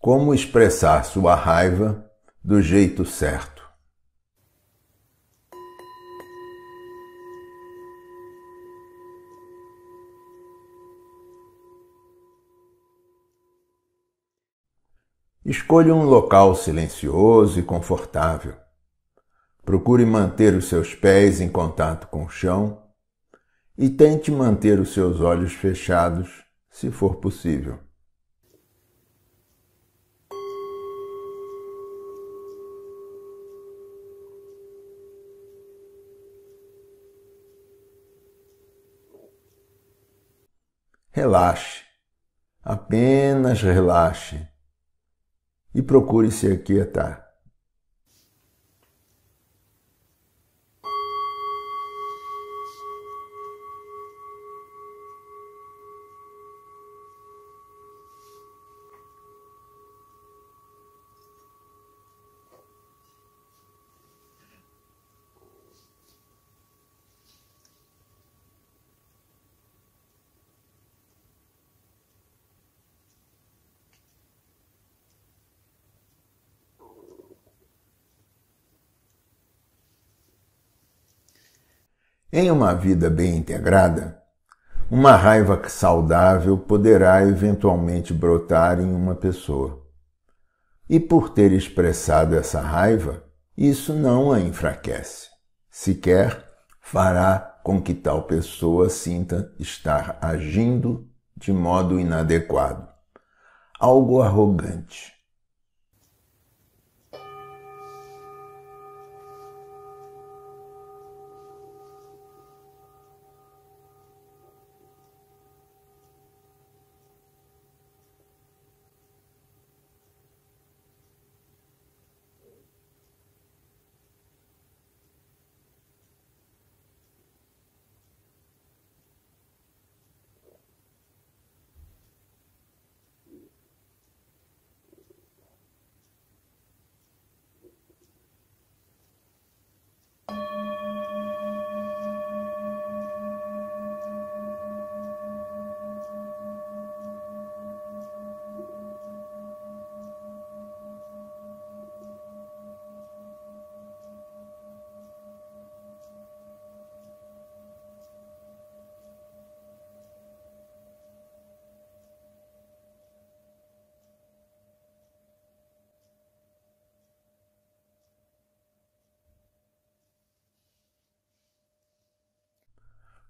Como expressar sua raiva do jeito certo? Escolha um local silencioso e confortável. Procure manter os seus pés em contato com o chão e tente manter os seus olhos fechados, se for possível. relaxe, apenas relaxe e procure se aquietar. Em uma vida bem integrada, uma raiva saudável poderá eventualmente brotar em uma pessoa. E por ter expressado essa raiva, isso não a enfraquece. Sequer fará com que tal pessoa sinta estar agindo de modo inadequado. Algo arrogante,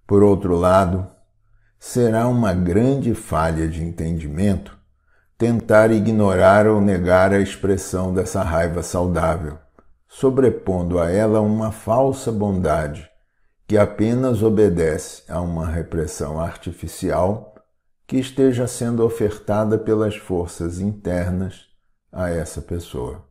Por outro lado, será uma grande falha de entendimento tentar ignorar ou negar a expressão dessa raiva saudável, sobrepondo a ela uma falsa bondade que apenas obedece a uma repressão artificial que esteja sendo ofertada pelas forças internas a essa pessoa.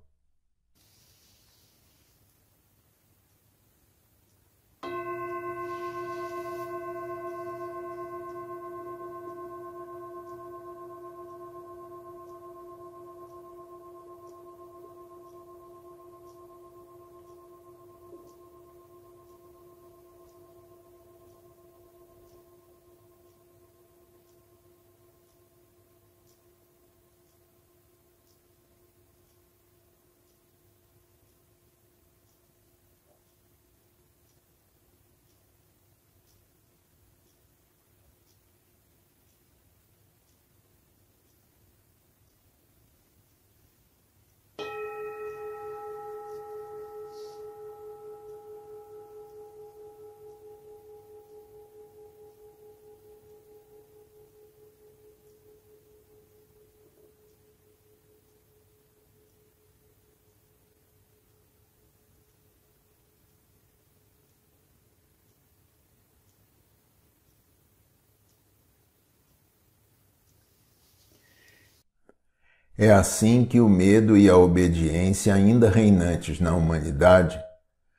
É assim que o medo e a obediência, ainda reinantes na humanidade,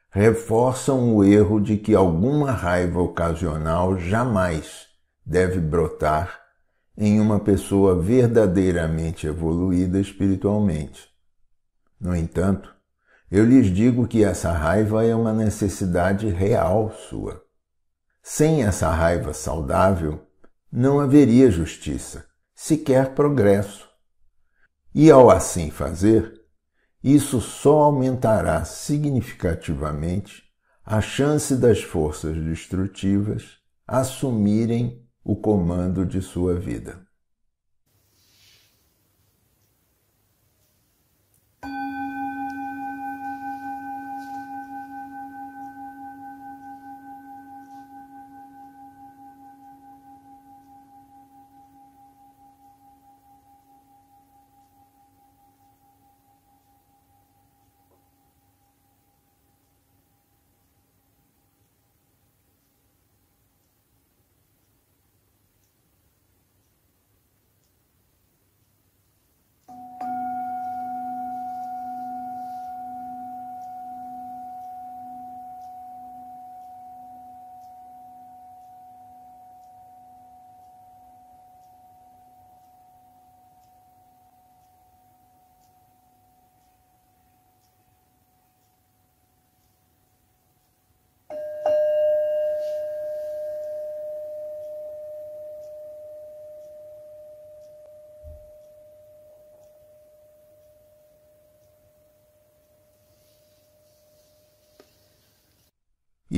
reforçam o erro de que alguma raiva ocasional jamais deve brotar em uma pessoa verdadeiramente evoluída espiritualmente. No entanto, eu lhes digo que essa raiva é uma necessidade real sua. Sem essa raiva saudável, não haveria justiça, sequer progresso e ao assim fazer, isso só aumentará significativamente a chance das forças destrutivas assumirem o comando de sua vida.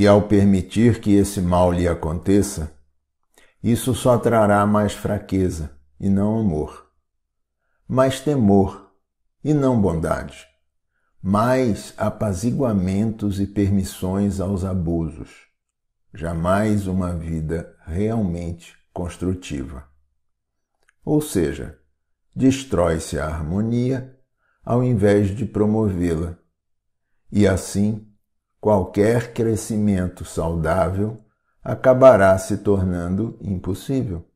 e ao permitir que esse mal lhe aconteça, isso só trará mais fraqueza e não amor, mais temor e não bondade, mais apaziguamentos e permissões aos abusos, jamais uma vida realmente construtiva. Ou seja, destrói-se a harmonia ao invés de promovê-la, e assim Qualquer crescimento saudável acabará se tornando impossível.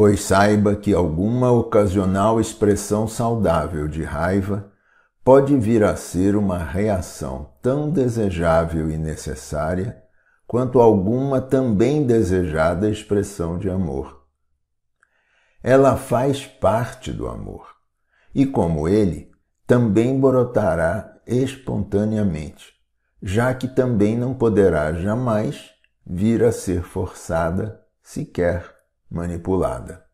pois saiba que alguma ocasional expressão saudável de raiva pode vir a ser uma reação tão desejável e necessária quanto alguma também desejada expressão de amor. Ela faz parte do amor e, como ele, também brotará espontaneamente, já que também não poderá jamais vir a ser forçada sequer manipulada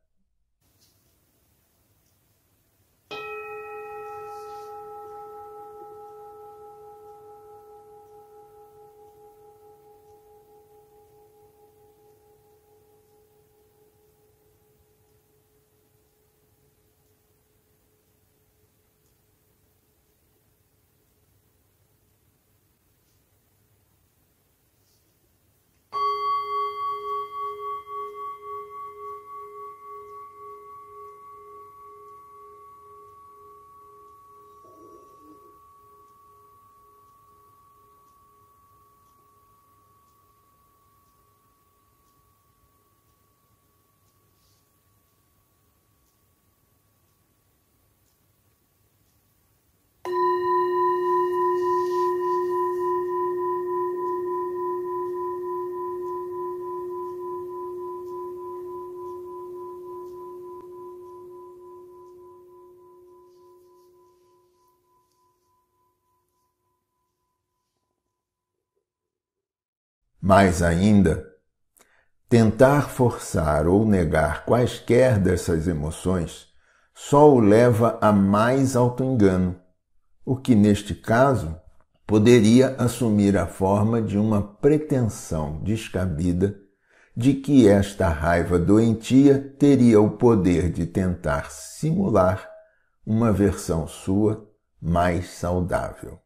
Mais ainda, tentar forçar ou negar quaisquer dessas emoções só o leva a mais alto engano o que neste caso poderia assumir a forma de uma pretensão descabida de que esta raiva doentia teria o poder de tentar simular uma versão sua mais saudável.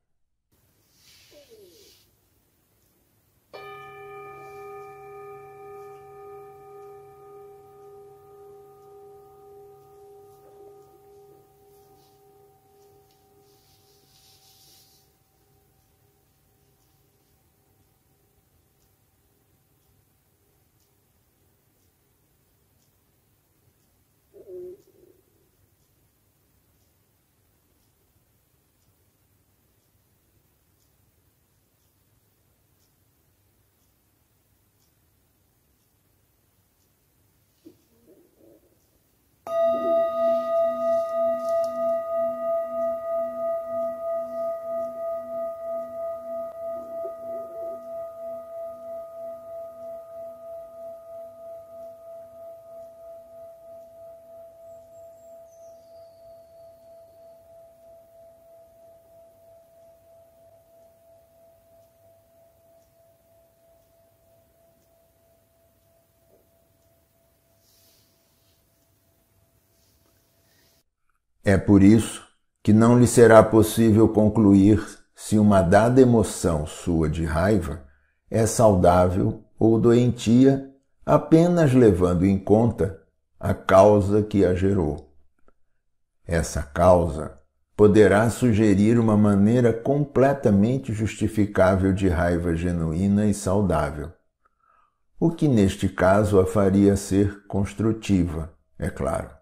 É por isso que não lhe será possível concluir se uma dada emoção sua de raiva é saudável ou doentia, apenas levando em conta a causa que a gerou. Essa causa poderá sugerir uma maneira completamente justificável de raiva genuína e saudável, o que neste caso a faria ser construtiva, é claro.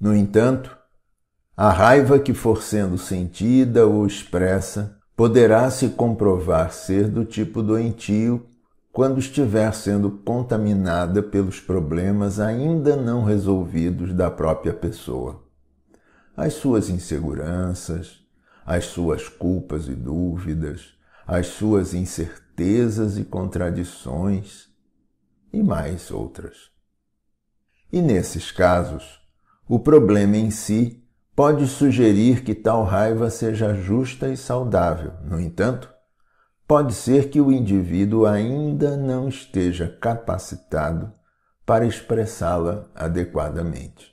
No entanto, a raiva que for sendo sentida ou expressa poderá se comprovar ser do tipo doentio quando estiver sendo contaminada pelos problemas ainda não resolvidos da própria pessoa. As suas inseguranças, as suas culpas e dúvidas, as suas incertezas e contradições, e mais outras. E nesses casos, o problema em si pode sugerir que tal raiva seja justa e saudável. No entanto, pode ser que o indivíduo ainda não esteja capacitado para expressá-la adequadamente.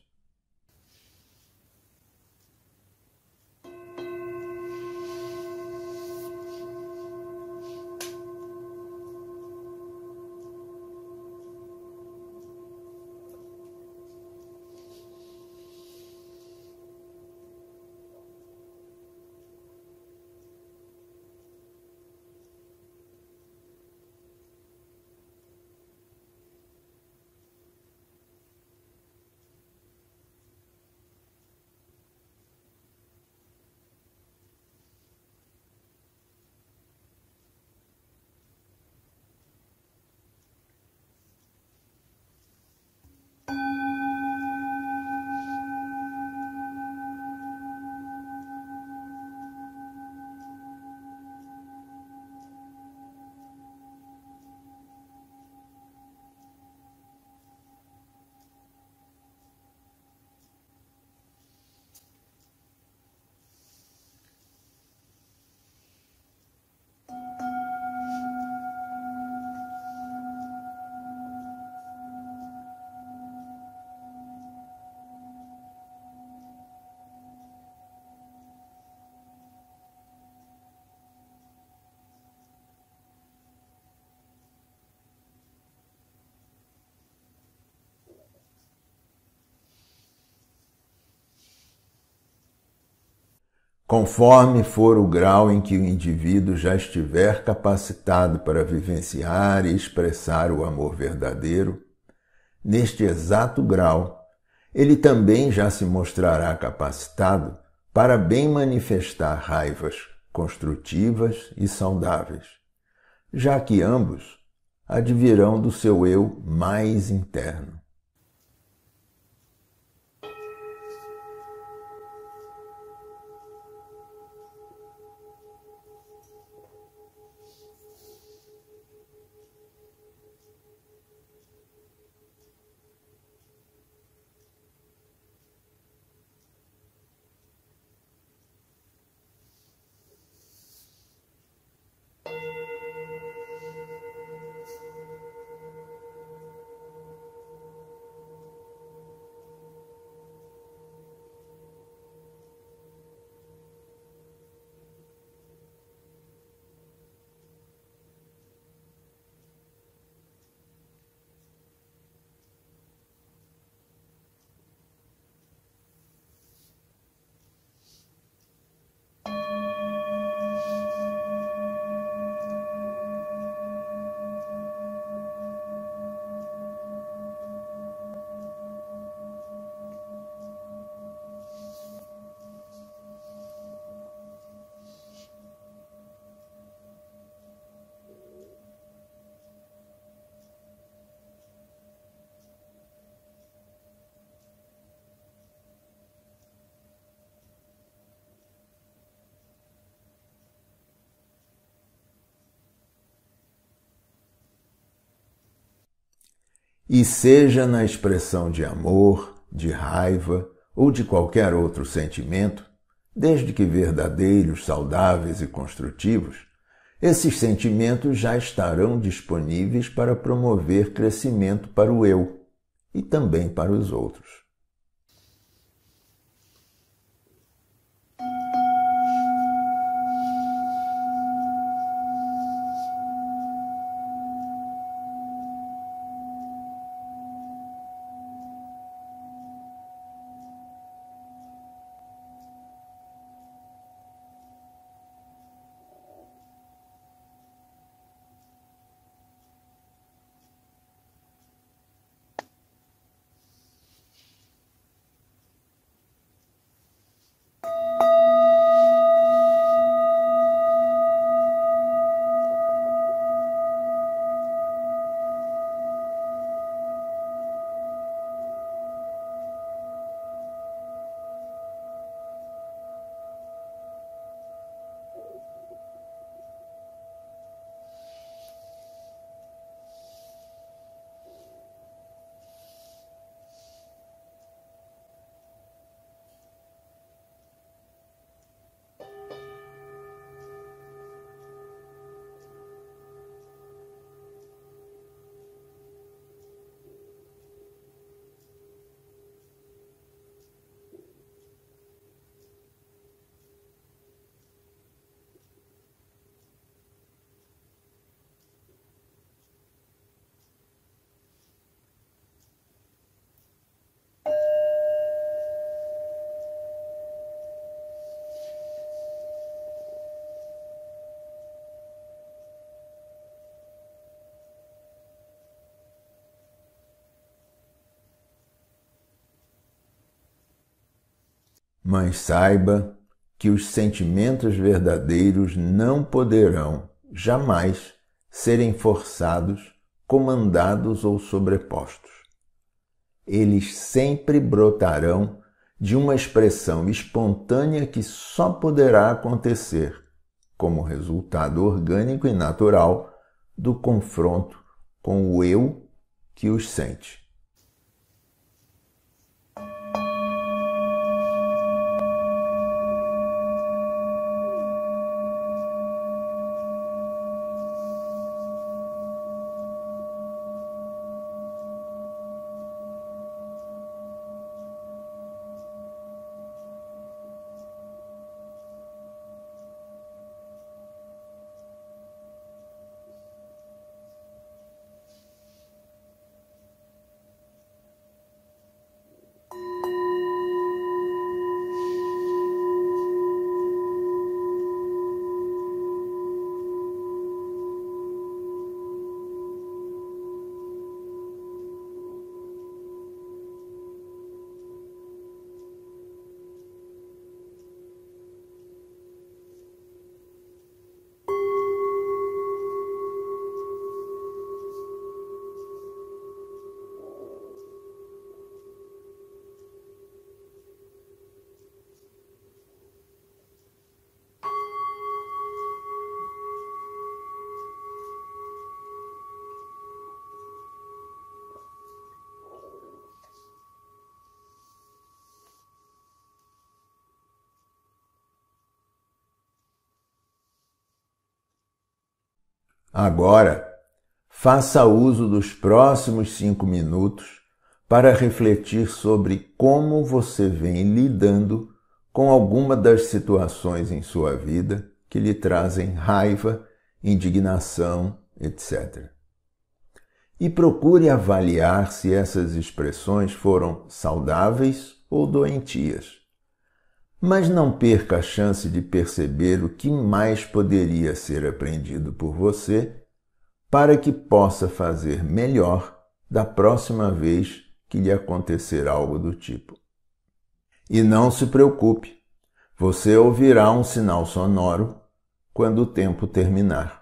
conforme for o grau em que o indivíduo já estiver capacitado para vivenciar e expressar o amor verdadeiro, neste exato grau, ele também já se mostrará capacitado para bem manifestar raivas construtivas e saudáveis, já que ambos advirão do seu eu mais interno. e seja na expressão de amor, de raiva ou de qualquer outro sentimento, desde que verdadeiros, saudáveis e construtivos, esses sentimentos já estarão disponíveis para promover crescimento para o eu e também para os outros. Mas saiba que os sentimentos verdadeiros não poderão, jamais, serem forçados, comandados ou sobrepostos. Eles sempre brotarão de uma expressão espontânea que só poderá acontecer como resultado orgânico e natural do confronto com o eu que os sente. Agora, faça uso dos próximos cinco minutos para refletir sobre como você vem lidando com alguma das situações em sua vida que lhe trazem raiva, indignação, etc. E procure avaliar se essas expressões foram saudáveis ou doentias. Mas não perca a chance de perceber o que mais poderia ser aprendido por você para que possa fazer melhor da próxima vez que lhe acontecer algo do tipo. E não se preocupe, você ouvirá um sinal sonoro quando o tempo terminar.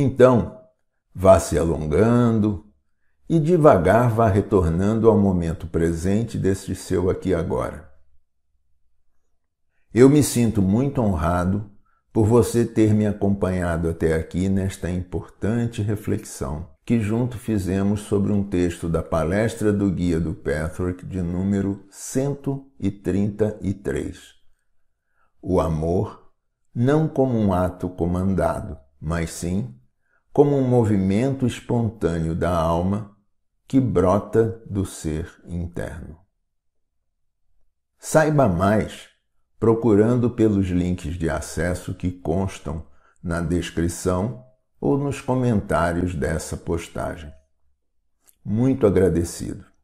Então, vá se alongando e devagar vá retornando ao momento presente deste seu aqui agora. Eu me sinto muito honrado por você ter me acompanhado até aqui nesta importante reflexão que junto fizemos sobre um texto da palestra do Guia do Patrick de número 133. O amor não como um ato comandado, mas sim como um movimento espontâneo da alma que brota do ser interno. Saiba mais procurando pelos links de acesso que constam na descrição ou nos comentários dessa postagem. Muito agradecido.